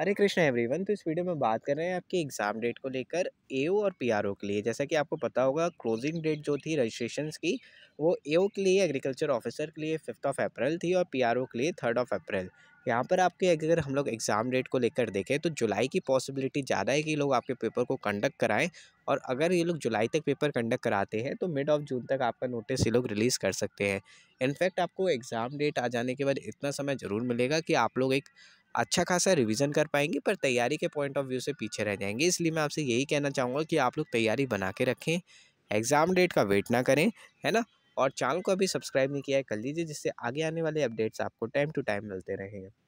हरे Krishna everyone तो इस video में बात कर रहे हैं आपके एग्ज़ाम डेट को लेकर एओ और पीआरओ के लिए जैसा कि आपको पता होगा क्लोजिंग डेट जो थी रजिस्ट्रेशन की वो एओ के लिए एग्रीकल्चर ऑफिसर के लिए फिफ्थ ऑफ अप्रैल थी और पीआरओ के लिए थर्ड ऑफ अप्रैल यहाँ पर आपके अगर हम लोग एग्ज़ाम डेट को लेकर देखें तो जुलाई की पॉसिबिलिटी ज़्यादा है कि लोग आपके पेपर को कंडक्ट कराएं और अगर ये लोग जुलाई तक पेपर कंडक्ट कराते हैं तो मिड ऑफ जून तक आपका नोटिस ये लोग रिलीज़ कर सकते हैं इनफैक्ट आपको एग्ज़ाम डेट आ जाने के बाद इतना समय ज़रूर मिलेगा कि आप लोग एक अच्छा खासा रिविज़न कर पाएंगे पर तैयारी के पॉइंट ऑफ व्यू से पीछे रह जाएंगे इसलिए मैं आपसे यही कहना चाहूँगा कि आप लोग तैयारी बना के रखें एग्ज़ाम डेट का वेट ना करें है ना और चैनल को अभी सब्सक्राइब नहीं किया है कर लीजिए जिससे आगे आने वाले अपडेट्स आपको टाइम टू टाइम मिलते रहेंगे